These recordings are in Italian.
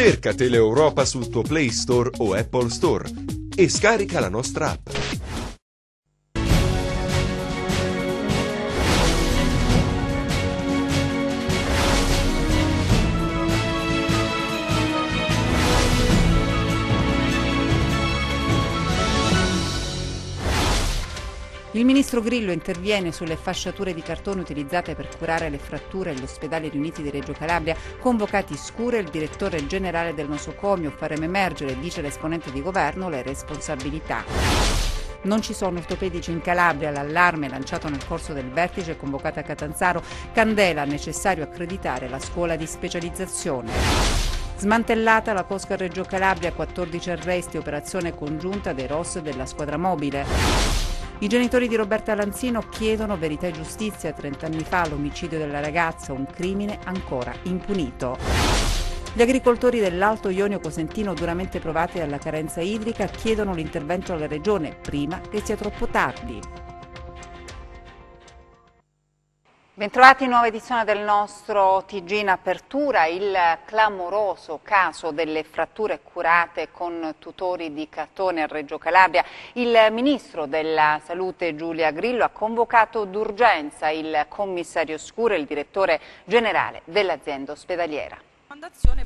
Cerca Teleeuropa sul tuo Play Store o Apple Store e scarica la nostra app. Il ministro Grillo interviene sulle fasciature di cartone utilizzate per curare le fratture agli ospedali riuniti di Reggio Calabria, convocati Scure il direttore generale del nosocomio. Faremo emergere, dice l'esponente di governo, le responsabilità. Non ci sono ortopedici in Calabria, l'allarme lanciato nel corso del vertice convocato a Catanzaro. Candela, necessario accreditare la scuola di specializzazione. Smantellata la Cosca Reggio Calabria, 14 arresti, operazione congiunta dei ROS della squadra mobile. I genitori di Roberta Lanzino chiedono verità e giustizia. 30 anni fa l'omicidio della ragazza, un crimine ancora impunito. Gli agricoltori dell'Alto Ionio Cosentino, duramente provati dalla carenza idrica, chiedono l'intervento alla Regione prima che sia troppo tardi. Bentrovati in nuova edizione del nostro TG in apertura, il clamoroso caso delle fratture curate con tutori di cartone a Reggio Calabria. Il Ministro della Salute Giulia Grillo ha convocato d'urgenza il commissario Scuro e il direttore generale dell'azienda ospedaliera.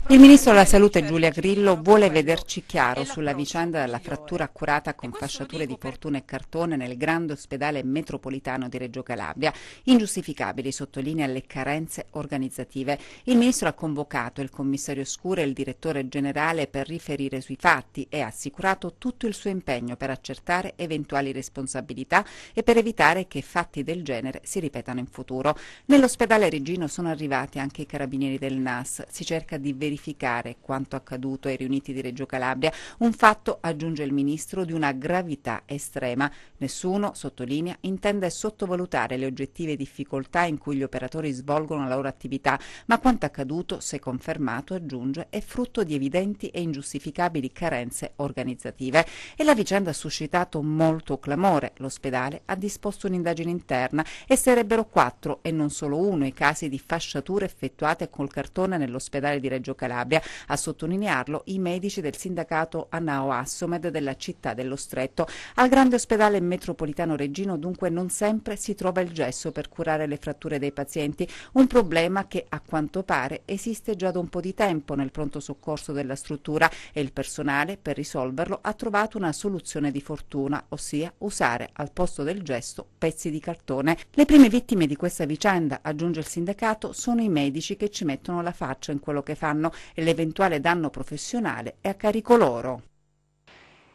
Il ministro della Salute Giulia Grillo vuole vederci chiaro sulla vicenda della frattura accurata con fasciature di fortuna e cartone nel grande ospedale metropolitano di Reggio Calabria. Ingiustificabili, sottolinea le carenze organizzative. Il ministro ha convocato il commissario Scura e il direttore generale per riferire sui fatti e ha assicurato tutto il suo impegno per accertare eventuali responsabilità e per evitare che fatti del genere si ripetano in futuro. Nell'ospedale Regino sono arrivati anche i carabinieri del NAS. Si cerca di verificare quanto accaduto ai riuniti di Reggio Calabria, un fatto, aggiunge il ministro, di una gravità estrema. Nessuno, sottolinea, intende sottovalutare le oggettive difficoltà in cui gli operatori svolgono la loro attività, ma quanto accaduto, se confermato, aggiunge, è frutto di evidenti e ingiustificabili carenze organizzative. E la vicenda ha suscitato molto clamore. L'ospedale ha disposto un'indagine interna e sarebbero quattro e non solo uno i casi di fasciature effettuate col cartone nell'ospedale ospedale di Reggio Calabria. A sottolinearlo i medici del sindacato Anao Assomed della città dello Stretto. Al grande ospedale metropolitano reggino dunque non sempre si trova il gesso per curare le fratture dei pazienti, un problema che a quanto pare esiste già da un po' di tempo nel pronto soccorso della struttura e il personale per risolverlo ha trovato una soluzione di fortuna, ossia usare al posto del gesto pezzi di cartone. Le prime vittime di questa vicenda, aggiunge il sindacato, sono i medici che ci mettono la faccia in quel spettacolo che fanno e l'eventuale danno professionale è a carico loro.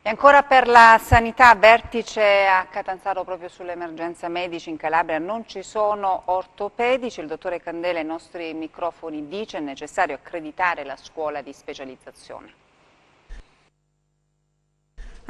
E ancora per la sanità, vertice a Catanzaro proprio sull'emergenza medici in Calabria, non ci sono ortopedici, il dottore Candela ai nostri microfoni dice che è necessario accreditare la scuola di specializzazione.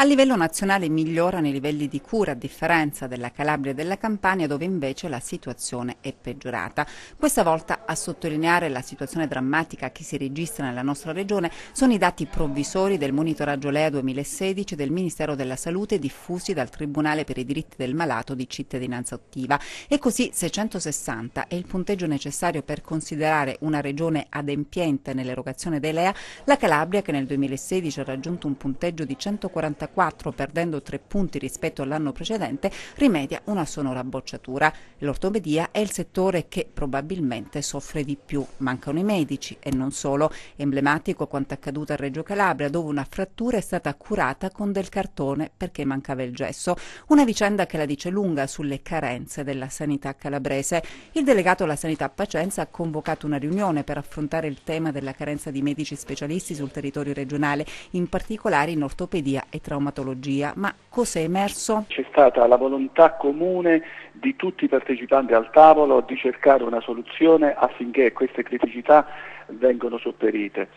A livello nazionale migliorano i livelli di cura a differenza della Calabria e della Campania dove invece la situazione è peggiorata. Questa volta a sottolineare la situazione drammatica che si registra nella nostra regione sono i dati provvisori del monitoraggio LEA 2016 del Ministero della Salute diffusi dal Tribunale per i diritti del malato di cittadinanza attiva e così 660 è il punteggio necessario per considerare una regione adempiente nell'erogazione dei LEA, la Calabria che nel 2016 ha raggiunto un punteggio di 144 4 perdendo 3 punti rispetto all'anno precedente, rimedia una sonora bocciatura. L'ortopedia è il settore che probabilmente soffre di più. Mancano i medici e non solo. Emblematico quanto accaduto a Reggio Calabria, dove una frattura è stata curata con del cartone perché mancava il gesso. Una vicenda che la dice lunga sulle carenze della sanità calabrese. Il delegato alla sanità a Pacenza ha convocato una riunione per affrontare il tema della carenza di medici specialisti sul territorio regionale, in particolare in ortopedia e traumatologia traumatologia, ma cos'è emerso? C'è stata la volontà comune di tutti i partecipanti al tavolo di cercare una soluzione affinché queste criticità vengano sopperite.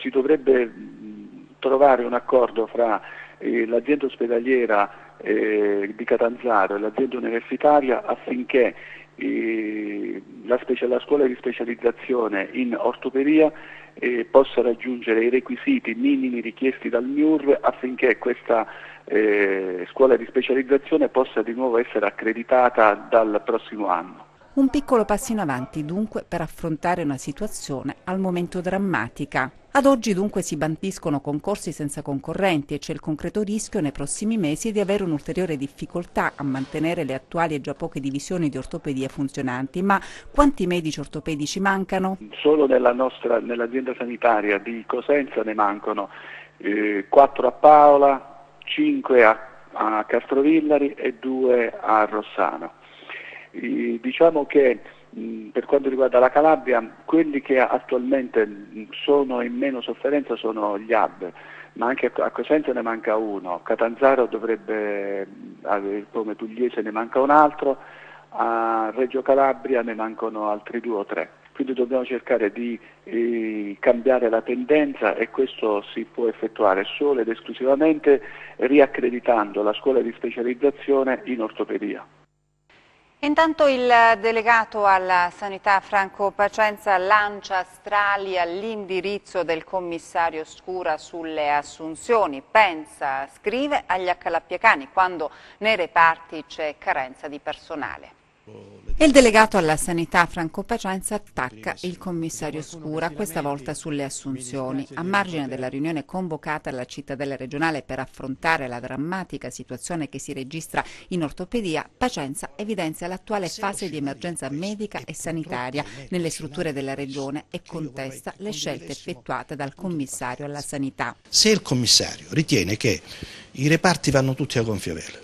Si dovrebbe trovare un accordo fra eh, l'azienda ospedaliera eh, di Catanzaro e l'azienda universitaria affinché eh, la, scuola di specializzazione in ortopedia eh, possa raggiungere i requisiti minimi richiesti dal MIUR affinché questa eh, scuola di specializzazione possa di nuovo essere accreditata dal prossimo anno. Un piccolo passo in avanti dunque per affrontare una situazione al momento drammatica. Ad oggi dunque si bandiscono concorsi senza concorrenti e c'è il concreto rischio nei prossimi mesi di avere un'ulteriore difficoltà a mantenere le attuali e già poche divisioni di ortopedia funzionanti. Ma quanti medici ortopedici mancano? Solo nella nostra, nell'azienda sanitaria di Cosenza ne mancano eh, 4 a Paola, 5 a, a Castrovillari e 2 a Rossano. Eh, diciamo che per quanto riguarda la Calabria, quelli che attualmente sono in meno sofferenza sono gli hub, ma anche a Cosenza ne manca uno, Catanzaro dovrebbe, come Pugliese ne manca un altro, a Reggio Calabria ne mancano altri due o tre. Quindi dobbiamo cercare di eh, cambiare la tendenza e questo si può effettuare solo ed esclusivamente riaccreditando la scuola di specializzazione in ortopedia. Intanto il delegato alla sanità Franco Pacenza lancia strali all'indirizzo del commissario Scura sulle assunzioni. Pensa, scrive agli accalappiacani quando nei reparti c'è carenza di personale. Oh. E il delegato alla sanità Franco Pacenza attacca il commissario Scura, questa volta sulle assunzioni. A margine della riunione convocata alla cittadella regionale per affrontare la drammatica situazione che si registra in ortopedia, Pacenza evidenzia l'attuale fase di emergenza medica e sanitaria nelle strutture della regione e contesta le scelte effettuate dal commissario alla sanità. Se il commissario ritiene che i reparti vanno tutti a gonfia vele,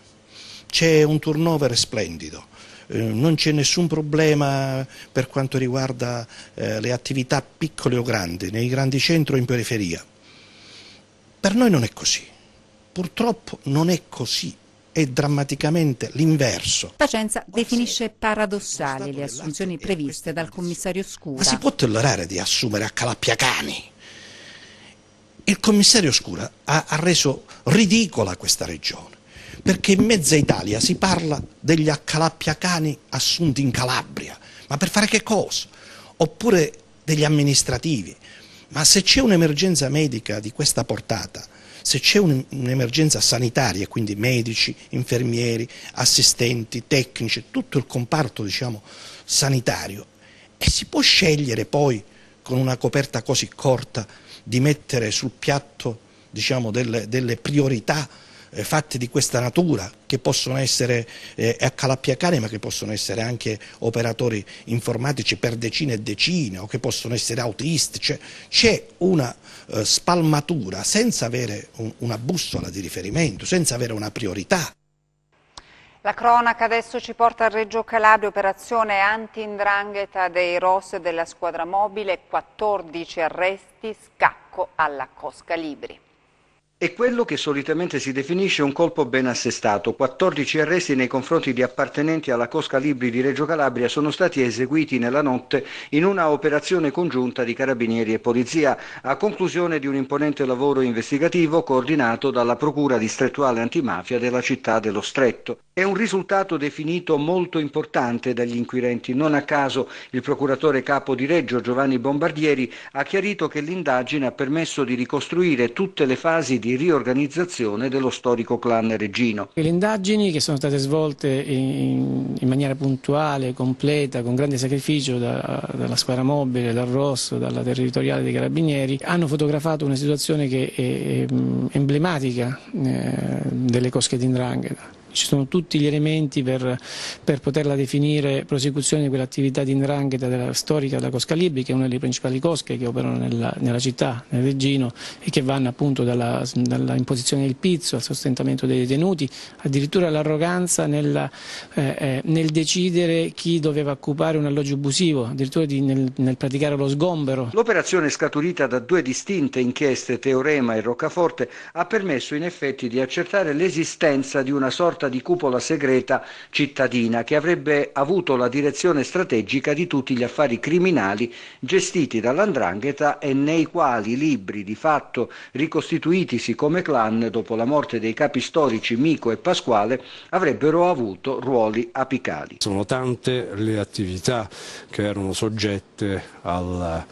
c'è un turnover splendido, eh, non c'è nessun problema per quanto riguarda eh, le attività piccole o grandi, nei grandi centri o in periferia. Per noi non è così, purtroppo non è così è drammaticamente l'inverso. Pacenza definisce paradossali le assunzioni previste dal commissario Scura. Ma si può tollerare di assumere a calappiacani? Il commissario Scura ha, ha reso ridicola questa regione perché in mezza Italia si parla degli accalappiacani assunti in Calabria, ma per fare che cosa? Oppure degli amministrativi, ma se c'è un'emergenza medica di questa portata, se c'è un'emergenza sanitaria, quindi medici, infermieri, assistenti, tecnici, tutto il comparto diciamo, sanitario, e si può scegliere poi con una coperta così corta di mettere sul piatto diciamo, delle, delle priorità eh, fatte di questa natura che possono essere eh, accalappiacani ma che possono essere anche operatori informatici per decine e decine o che possono essere autisti, cioè, c'è cioè, una eh, spalmatura senza avere un, una bussola di riferimento, senza avere una priorità. La cronaca adesso ci porta a Reggio Calabria, operazione anti-indrangheta dei ROS della squadra mobile, 14 arresti, scacco alla Cosca Libri. È quello che solitamente si definisce un colpo ben assestato. 14 arresti nei confronti di appartenenti alla Cosca Libri di Reggio Calabria sono stati eseguiti nella notte in una operazione congiunta di carabinieri e polizia, a conclusione di un imponente lavoro investigativo coordinato dalla Procura distrettuale antimafia della città dello Stretto. È un risultato definito molto importante dagli inquirenti. Non a caso il procuratore capo di Reggio Giovanni Bombardieri ha chiarito che l'indagine ha permesso di ricostruire tutte le fasi di di riorganizzazione dello storico clan reggino. Le indagini che sono state svolte in, in maniera puntuale, completa, con grande sacrificio da, dalla squadra mobile, dal Rosso, dalla territoriale dei Carabinieri, hanno fotografato una situazione che è, è emblematica eh, delle cosche di d'indrangheta ci sono tutti gli elementi per, per poterla definire prosecuzione di quell'attività di indrangheta della, storica della Cosca Libri, che è una delle principali cosche che operano nella, nella città, nel Reggino, e che vanno appunto dalla, dalla imposizione del pizzo al sostentamento dei detenuti, addirittura all'arroganza nel, eh, eh, nel decidere chi doveva occupare un alloggio abusivo, addirittura di, nel, nel praticare lo sgombero. L'operazione scaturita da due distinte inchieste, Teorema e Roccaforte, ha permesso in effetti di accertare l'esistenza di una sorta sorta di cupola segreta cittadina che avrebbe avuto la direzione strategica di tutti gli affari criminali gestiti dall'Andrangheta e nei quali i libri di fatto ricostituitisi come clan dopo la morte dei capi storici Mico e Pasquale avrebbero avuto ruoli apicali. Sono tante le attività che erano soggette alla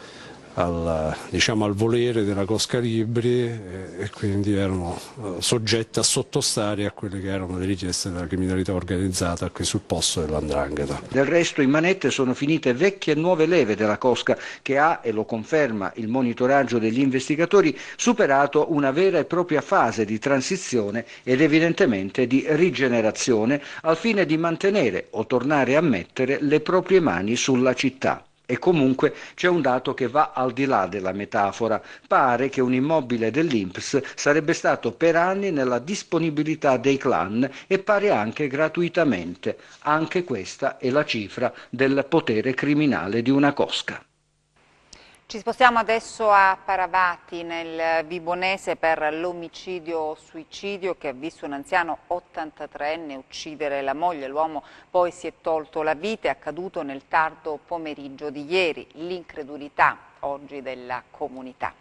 al, diciamo, al volere della Cosca Libri e, quindi erano eh, soggette a sottostare a quelle che erano le richieste della criminalità organizzata qui sul posto dell'Andrangheta. Del resto in manette sono finite vecchie e nuove leve della Cosca che ha, e lo conferma il monitoraggio degli investigatori, superato una vera e propria fase di transizione ed evidentemente di rigenerazione al fine di mantenere o tornare a mettere le proprie mani sulla città. E comunque c'è un dato che va al di là della metafora. Pare che un immobile dell'Inps sarebbe stato per anni nella disponibilità dei clan e pare anche gratuitamente. Anche questa è la cifra del potere criminale di una cosca. Ci spostiamo adesso a Paravati nel Vibonese per l'omicidio-suicidio che ha visto un anziano 83enne uccidere la moglie. L'uomo poi si è tolto la vita, è accaduto nel tardo pomeriggio di ieri. L'incredulità oggi della comunità.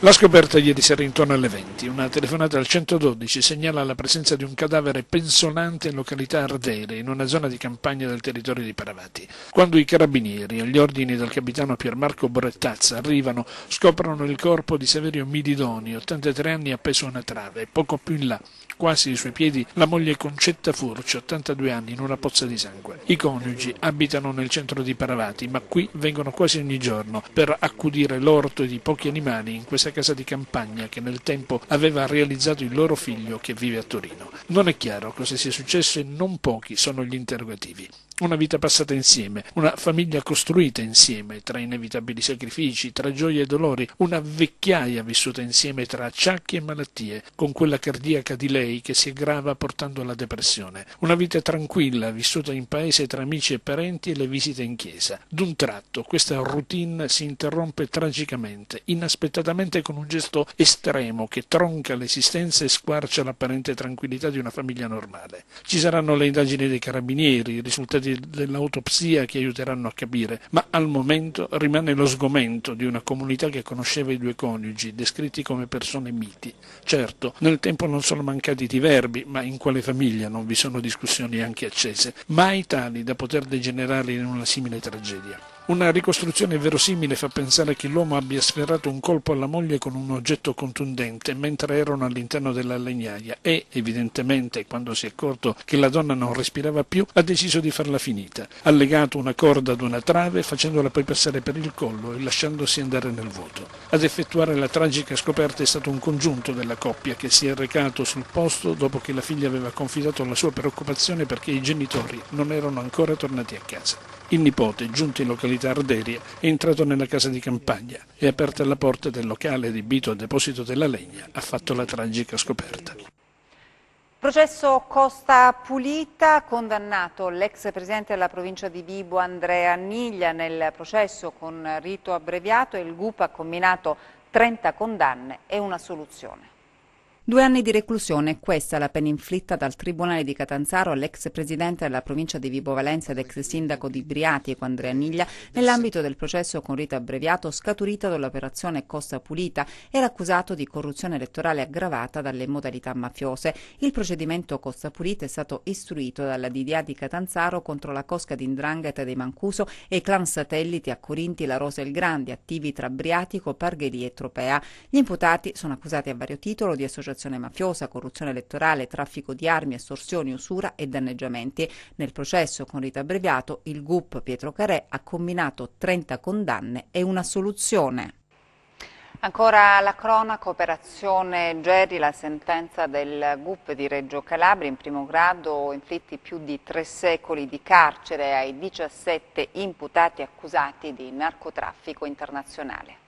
La scoperta ieri sera intorno alle 20. Una telefonata al 112 segnala la presenza di un cadavere pensolante in località Ardere, in una zona di campagna del territorio di Paravati. Quando i carabinieri, agli ordini del capitano Piermarco Borrettazza, arrivano, scoprono il corpo di Severio Mididoni, 83 anni, appeso a una trave. Poco più in là, quasi ai suoi piedi, la moglie Concetta Furci, 82 anni, in una pozza di sangue. I coniugi abitano nel centro di Paravati, ma qui vengono quasi ogni giorno per accudire l'orto di pochi animali in questa casa di campagna che nel tempo aveva realizzato il loro figlio che vive a Torino. Non è chiaro cosa sia successo e non pochi sono gli interrogativi. Una vita passata insieme, una famiglia costruita insieme tra inevitabili sacrifici, tra gioie e dolori, una vecchiaia vissuta insieme tra acciacchi e malattie, con quella cardiaca di lei che si aggrava portando alla depressione. Una vita tranquilla vissuta in paese tra amici e parenti e le visite in chiesa. D'un tratto questa routine si interrompe tragicamente, inaspettatamente con un gesto estremo che tronca l'esistenza e squarcia l'apparente tranquillità di una famiglia normale. Ci saranno le indagini dei carabinieri, i dettagli dell'autopsia che aiuteranno a capire, ma al momento rimane lo sgomento di una comunità che conosceva i due coniugi, descritti come persone miti. Certo, nel tempo non sono mancati i verbi, ma in quale famiglia non vi sono discussioni anche accese, mai tali da poter degenerare in una simile tragedia. Una ricostruzione verosimile fa pensare che l'uomo abbia sferrato un colpo alla moglie con un oggetto contundente mentre erano all'interno della legnaia e, evidentemente, quando si è accorto che la donna non respirava più, ha deciso di farla finita. Ha legato una corda ad una trave facendola poi passare per il collo e lasciandosi andare nel vuoto. Ad effettuare la tragica scoperta è stato un congiunto della coppia che si è recato sul posto dopo che la figlia aveva confidato la sua preoccupazione perché i genitori non erano ancora tornati a casa. Il nipote, giunto in località Arderia, è entrato nella casa di campagna e aperta la porta del locale adibito al deposito della legna ha fatto la tragica scoperta. Processo Costa Pulita, condannato l'ex presidente della provincia di Vibo Andrea Niglia nel processo con rito abbreviato, e il GUP ha combinato 30 condanne e una soluzione. Due anni di reclusione, questa è la pena inflitta dal Tribunale di Catanzaro all'ex presidente della provincia di Vibo Valenza ed ex sindaco di Briatico Andrea Niglia nell'ambito del processo con rito abbreviato scaturito dall'operazione Costa Pulita. Era accusato di corruzione elettorale aggravata dalle modalità mafiose. Il procedimento Costa Pulita è stato istruito dalla DDA di Catanzaro contro la cosca di Ndrangheta dei Mancuso e i clan satelliti a Corinti, La Rosa e il Grandi, attivi tra Briatico, Pargheli e Tropea. Gli imputati sono accusati a vario titolo di associazione infiltrazione mafiosa, corruzione elettorale, traffico di armi, estorsioni, usura e danneggiamenti. Nel processo con rito abbreviato il GUP Pietro Carè ha combinato 30 condanne e una soluzione. Ancora la cronaca, operazione Gerri, la sentenza del GUP di Reggio Calabria, in primo grado inflitti più di tre secoli di carcere ai 17 imputati accusati di narcotraffico internazionale.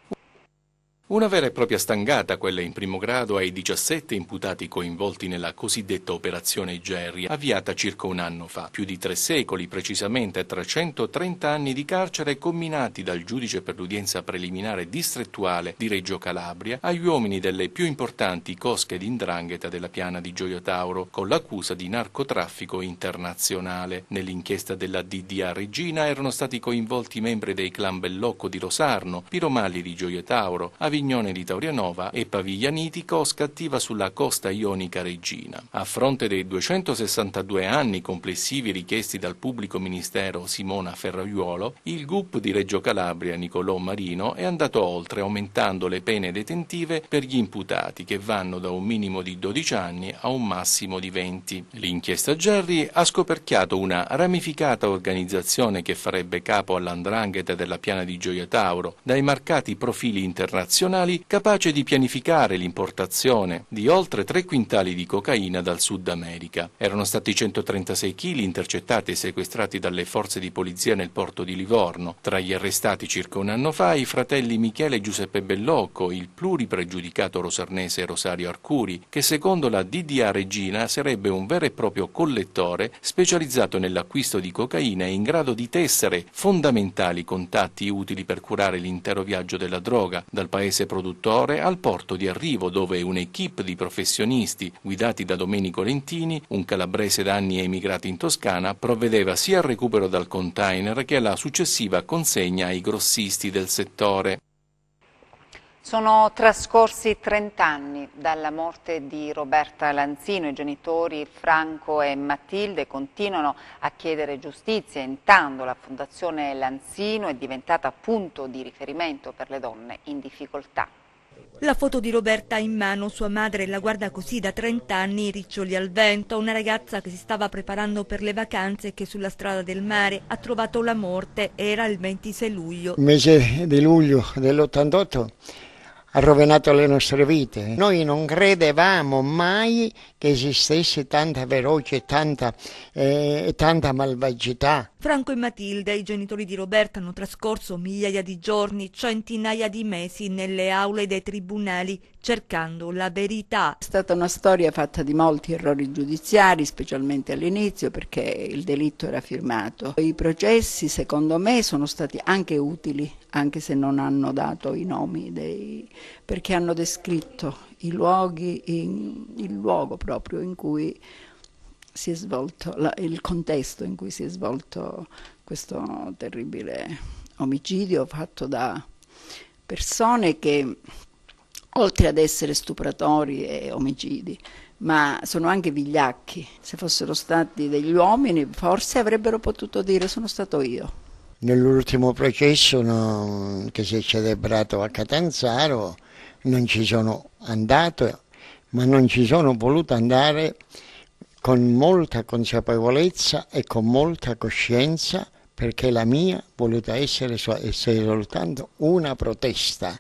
Una vera e propria stangata, quella in primo grado ai 17 imputati coinvolti nella cosiddetta operazione Gerry, avviata circa un anno fa. Più di tre secoli, precisamente 330 anni di carcere comminati dal giudice per l'udienza preliminare distrettuale di Reggio Calabria agli uomini delle più importanti cosche d'indrangheta della piana di Gioia Tauro, con l'accusa di narcotraffico internazionale. Nell'inchiesta della DDA Regina erano stati coinvolti membri dei clan Bellocco di Rosarno, Piromagli di Gioia Tauro, Avignone di Taurianova e Paviglia Nitico scattiva sulla costa ionica reggina. A fronte dei 262 anni complessivi richiesti dal pubblico ministero Simona Ferraiuolo, il GUP di Reggio Calabria Nicolò Marino è andato oltre aumentando le pene detentive per gli imputati che vanno da un minimo di 12 anni a un massimo di 20. L'inchiesta Gerri ha scoperchiato una ramificata organizzazione che farebbe capo all'andrangheta della piana di Gioia Tauro dai marcati profili internazionali internazionali capace di pianificare l'importazione di oltre 3 quintali di cocaina dal Sud America. Erano stati 136 kg intercettati e sequestrati dalle forze di polizia nel porto di Livorno. Tra gli arrestati circa un anno fa i fratelli Michele e Giuseppe Bellocco, il pluripregiudicato rosarnese Rosario Arcuri, che secondo la DDA Regina sarebbe un vero e proprio collettore specializzato nell'acquisto di cocaina e in grado di tessere fondamentali contatti utili per curare l'intero viaggio della droga dal paese paese produttore al porto di arrivo dove un'equipe di professionisti guidati da Domenico Lentini, un calabrese da anni emigrato in Toscana, provvedeva sia al recupero dal container che alla successiva consegna ai grossisti del settore. Sono trascorsi 30 anni dalla morte di Roberta Lanzino. I genitori Franco e Matilde continuano a chiedere giustizia. Intanto la Fondazione Lanzino è diventata punto di riferimento per le donne in difficoltà. La foto di Roberta in mano, sua madre la guarda così da 30 anni, riccioli al vento, una ragazza che si stava preparando per le vacanze e che sulla strada del mare ha trovato la morte, era il 26 luglio. Il mese di luglio dell'88 ha rovinato le nostre vite. Noi non credevamo mai che esistesse tanta ferocia e tanta, eh, tanta malvagità. Franco e Matilde, i genitori di Roberta, hanno trascorso migliaia di giorni, centinaia di mesi nelle aule dei tribunali cercando la verità. È stata una storia fatta di molti errori giudiziari, specialmente all'inizio perché il delitto era firmato. I processi, secondo me, sono stati anche utili, anche se non hanno dato i nomi dei perché hanno descritto i luoghi, il luogo proprio in cui si è svolto, il contesto in cui si è svolto questo terribile omicidio fatto da persone che oltre ad essere stupratori e omicidi, ma sono anche vigliacchi. Se fossero stati degli uomini, forse avrebbero potuto dire sono stato io. Nell'ultimo processo no, che si è celebrato a Catanzaro non ci sono andato, ma non ci sono voluto andare con molta consapevolezza e con molta coscienza perché la mia voluta essere, essere soltanto una protesta,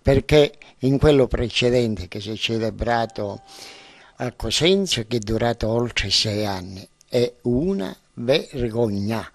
perché in quello precedente che si è celebrato a Cosenza, che è durato oltre sei anni, è una vergogna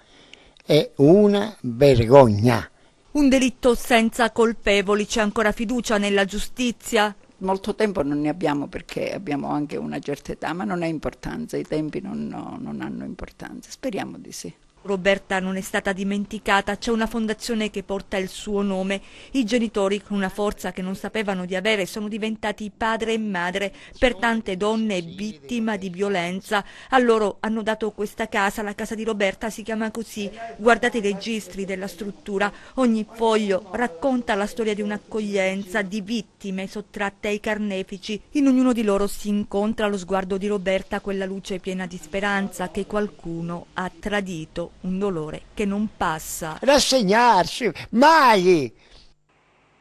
è una vergogna. Un delitto senza colpevoli, c'è ancora fiducia nella giustizia? Molto tempo non ne abbiamo perché abbiamo anche una certa età, ma non ha importanza, i tempi non, non hanno importanza. Speriamo di sì. Roberta non è stata dimenticata, c'è una fondazione che porta il suo nome. I genitori, con una forza che non sapevano di avere, sono diventati padre e madre per tante donne vittime di violenza. A loro hanno dato questa casa, la casa di Roberta si chiama così. Guardate i registri della struttura, ogni foglio racconta la storia di un'accoglienza di vittime sottratte ai carnefici. In ognuno di loro si incontra lo sguardo di Roberta quella luce piena di speranza che qualcuno ha tradito un dolore che non passa. Rassegnarsi, mai!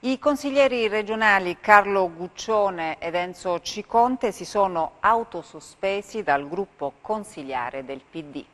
I consiglieri regionali Carlo Guccione ed Enzo Ciconte si sono autosospesi dal gruppo consigliare del PD.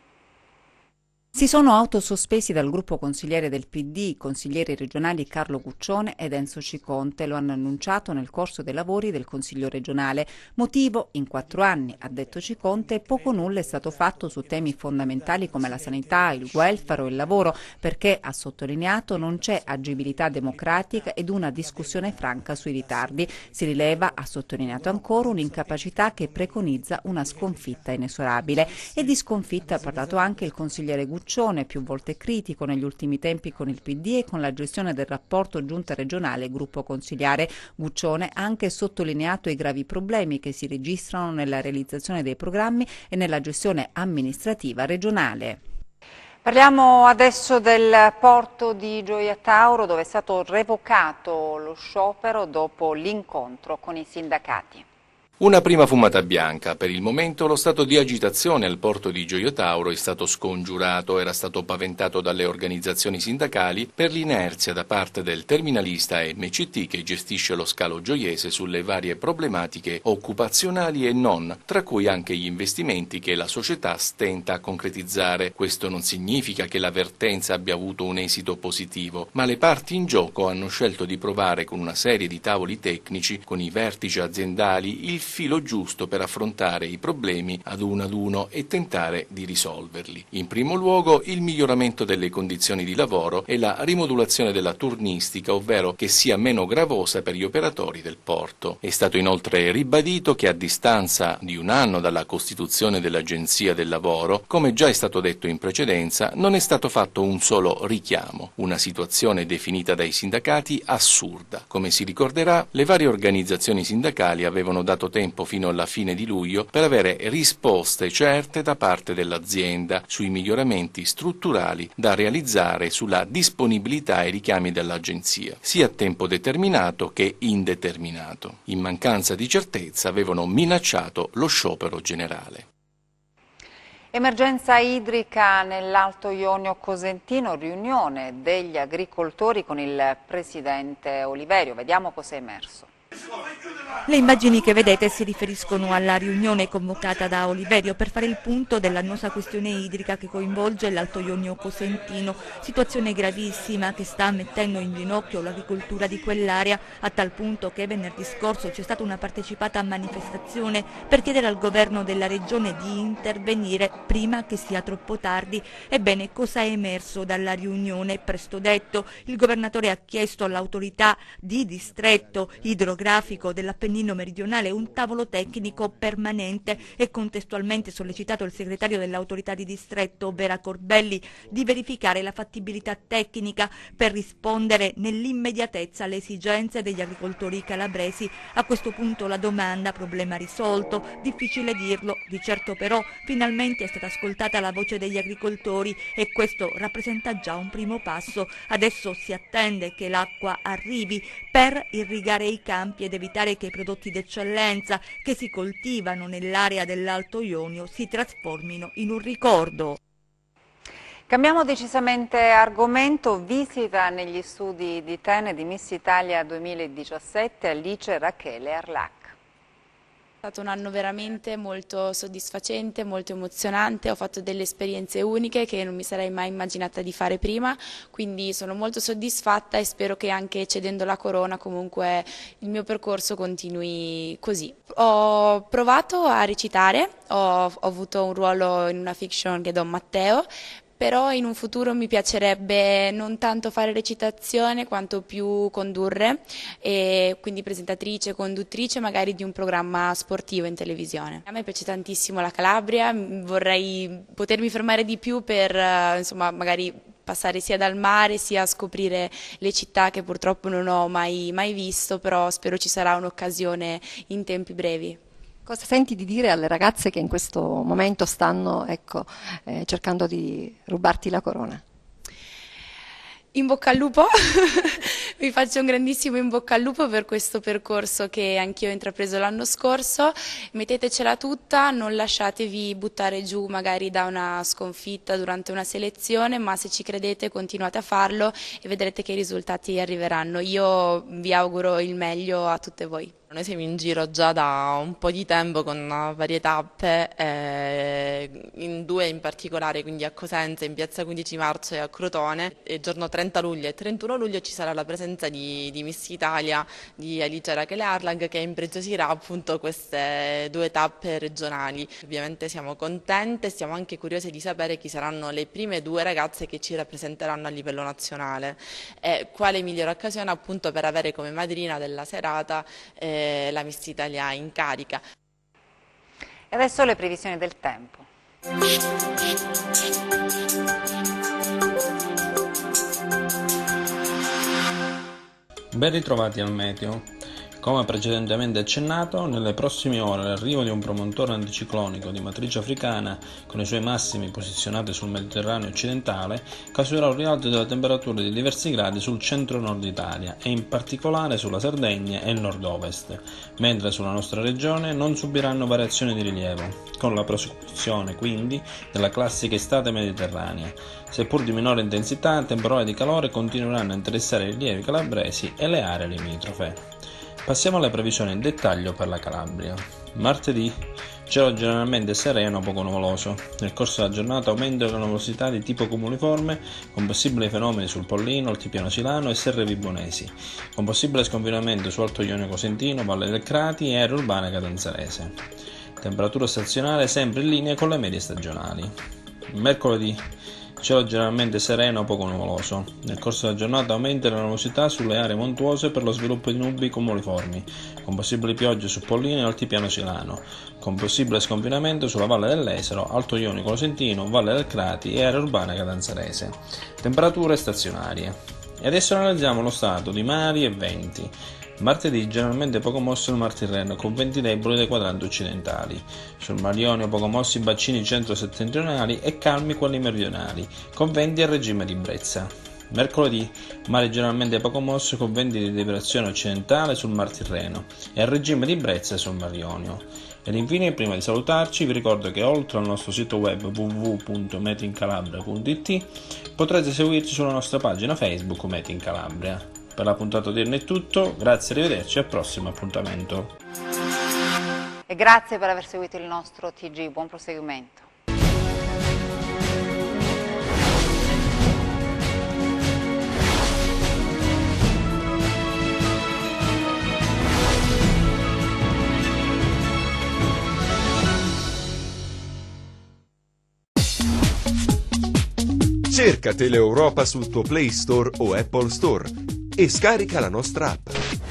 Si sono autosospesi dal gruppo consigliere del PD consiglieri regionali Carlo Guccione ed Enzo Ciconte, lo hanno annunciato nel corso dei lavori del Consiglio regionale, motivo in quattro anni, ha detto Ciconte, poco nulla è stato fatto su temi fondamentali come la sanità, il welfare o il lavoro, perché, ha sottolineato, non c'è agibilità democratica ed una discussione franca sui ritardi. Si rileva, ha sottolineato ancora, un'incapacità che preconizza una sconfitta inesorabile. E di sconfitta ha parlato anche il consigliere Guccione Ciccione, più volte critico negli ultimi tempi con il PD e con la gestione del rapporto giunta regionale gruppo consigliare. Guccione ha anche sottolineato i gravi problemi che si registrano nella realizzazione dei programmi e nella gestione amministrativa regionale. Parliamo adesso del porto di Gioia Tauro dove è stato revocato lo sciopero dopo l'incontro con i sindacati. Una prima fumata bianca. Per il momento lo stato di agitazione al porto di Gioio Tauro è stato scongiurato, era stato paventato dalle organizzazioni sindacali per l'inerzia da parte del terminalista MCT che gestisce lo scalo gioiese sulle varie problematiche occupazionali e non, tra cui anche gli investimenti che la società stenta a concretizzare. Questo non significa che l'avvertenza abbia avuto un esito positivo, ma le parti in gioco hanno scelto di provare con una serie di tavoli tecnici con i vertici aziendali il filo giusto per affrontare i problemi ad uno ad uno e tentare di risolverli. In primo luogo il miglioramento delle condizioni di lavoro e la rimodulazione della turnistica, ovvero che sia meno gravosa per gli operatori del porto. È stato inoltre ribadito che a distanza di un anno dalla costituzione dell'Agenzia del Lavoro, come già è stato detto in precedenza, non è stato fatto un solo richiamo, una situazione definita dai sindacati assurda. Come si ricorderà, le varie organizzazioni sindacali avevano dato tempo fino alla fine di luglio per avere risposte certe da parte dell'azienda sui miglioramenti strutturali da realizzare sulla disponibilità ai richiami dell'agenzia, sia a tempo determinato che indeterminato. In mancanza di certezza avevano minacciato lo sciopero generale. Emergenza idrica nell'Alto Ionio Cosentino, riunione degli agricoltori con il presidente Oliverio. Vediamo cosa è emerso. Le immagini che vedete si riferiscono alla riunione convocata da Oliverio per fare il punto dell'annosa questione idrica che coinvolge l'Alto Ionio Cosentino, situazione gravissima che sta mettendo in ginocchio l'agricoltura di quell'area, a tal punto che venerdì scorso c'è stata una partecipata manifestazione per chiedere al governo della regione di intervenire prima che sia troppo tardi. Ebbene, cosa è emerso dalla riunione? Presto detto, il governatore ha chiesto all'autorità di distretto idrografico orografico dell'Appennino meridionale un tavolo tecnico permanente e contestualmente sollecitato il segretario dell'autorità di distretto Vera Corbelli di verificare la fattibilità tecnica per rispondere nell'immediatezza alle esigenze degli agricoltori calabresi. A questo punto la domanda, problema risolto, difficile dirlo, di certo però finalmente è stata ascoltata la voce degli agricoltori e questo rappresenta già un primo passo. Adesso si attende che l'acqua arrivi per irrigare i campi campi ed evitare che i prodotti d'eccellenza che si coltivano nell'area dell'Alto Ionio si trasformino in un ricordo. Cambiamo decisamente argomento, visita negli studi di Tene di Miss Italia 2017 Alice Rachele Arlac. È stato un anno veramente molto soddisfacente, molto emozionante, ho fatto delle esperienze uniche che non mi sarei mai immaginata di fare prima, quindi sono molto soddisfatta e spero che anche cedendo la corona comunque il mio percorso continui così. Ho provato a recitare, ho, ho avuto un ruolo in una fiction che Don Matteo, però in un futuro mi piacerebbe non tanto fare recitazione quanto più condurre, e quindi presentatrice, conduttrice magari di un programma sportivo in televisione. A me piace tantissimo la Calabria, vorrei potermi fermare di più per eh, insomma, magari passare sia dal mare sia a scoprire le città che purtroppo non ho mai, mai visto, però spero ci sarà un'occasione in tempi brevi. Cosa senti di dire alle ragazze che in questo momento stanno ecco, eh, cercando di rubarti la corona? In bocca al lupo, vi faccio un grandissimo in bocca al lupo per questo percorso che anch'io ho intrapreso l'anno scorso, mettetecela tutta, non lasciatevi buttare giù magari da una sconfitta durante una selezione, ma se ci credete continuate a farlo e vedrete che i risultati arriveranno. Io vi auguro il meglio a tutte voi. Noi siamo in giro già da un po' di tempo con varie tappe, eh, in due in particolare, quindi a Cosenza, in piazza 15 marzo e a Crotone. Il giorno 30 luglio e 31 luglio ci sarà la presenza di, di Miss Italia di Alice Rachele Arlang che impreziosirà appunto queste due tappe regionali. Ovviamente siamo contente, e siamo anche curiose di sapere chi saranno le prime due ragazze che ci rappresenteranno a livello nazionale e quale migliore occasione appunto per avere come madrina della serata eh, eh, la Miss Italia in carica. E adesso le previsioni del tempo. Ben ritrovati al meteo. Come precedentemente accennato, nelle prossime ore l'arrivo di un promontore anticiclonico di matrice africana con i suoi massimi posizionati sul Mediterraneo occidentale causerà un rialzo delle temperature di diversi gradi sul centro-nord Italia e in particolare sulla Sardegna e il nord-ovest, mentre sulla nostra regione non subiranno variazioni di rilievo, con la prosecuzione quindi della classica estate mediterranea. Seppur di minore intensità, temporali di calore continueranno a interessare i rilievi calabresi e le aree limitrofe. Passiamo alle previsioni in dettaglio per la Calabria. Martedì cielo generalmente sereno, poco nuvoloso. Nel corso della giornata aumenta la nuvolosità di tipo comuniforme con possibili fenomeni sul Pollino, Altipiano Silano e Serre Vibonesi, con possibile sconfinamento su Alto Ionio Cosentino, Valle del Crati e area urbana cadenzarese. Temperatura stazionale sempre in linea con le medie stagionali. Mercoledì Cielo generalmente sereno o poco nuvoloso. Nel corso della giornata aumenta la nuvolosità sulle aree montuose per lo sviluppo di nubi cumuliformi, con possibili piogge su Pollino e Altipiano Cilano, con possibile sconfinamento sulla Valle dell'Esero, Alto Ionico Losentino, Valle del Crati e area urbana catanzarese. Temperature stazionarie. E adesso analizziamo lo stato di mari e venti. Martedì generalmente poco mosso il Mar Tirreno con venti deboli dai quadranti occidentali. Sul mar Ionio poco mossi i bacini centro-settentrionali e calmi quelli meridionali, con venti a regime di brezza. Mercoledì mare generalmente poco mosso con venti di liberazione occidentale sul Mar Tirreno e a regime di brezza sul mar Ionio. Ed infine, prima di salutarci, vi ricordo che oltre al nostro sito web www.metincalabria.it potrete seguirci sulla nostra pagina Facebook Metincalabria. Per la puntata odierna è tutto, grazie, arrivederci al prossimo appuntamento. E grazie per aver seguito il nostro TG, buon proseguimento. Cerca Teleeuropa sul tuo Play Store o Apple Store e scarica la nostra app.